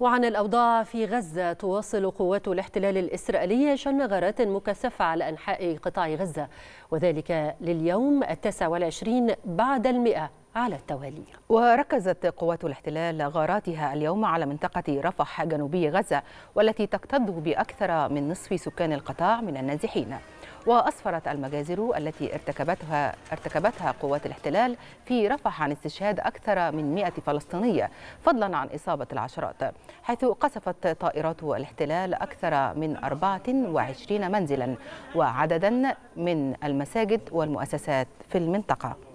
وعن الأوضاع في غزة تواصل قوات الاحتلال الإسرائيلي شن غارات مكثفة على أنحاء قطاع غزة وذلك لليوم التاسع والعشرين بعد المئة على التوالي وركزت قوات الاحتلال غاراتها اليوم على منطقة رفح جنوبي غزة والتي تكتظ بأكثر من نصف سكان القطاع من النازحين وأسفرت المجازر التي ارتكبتها ارتكبتها قوات الاحتلال في رفح عن استشهاد أكثر من 100 فلسطينية فضلا عن إصابة العشرات حيث قصفت طائرات الاحتلال أكثر من 24 منزلا وعددا من المساجد والمؤسسات في المنطقة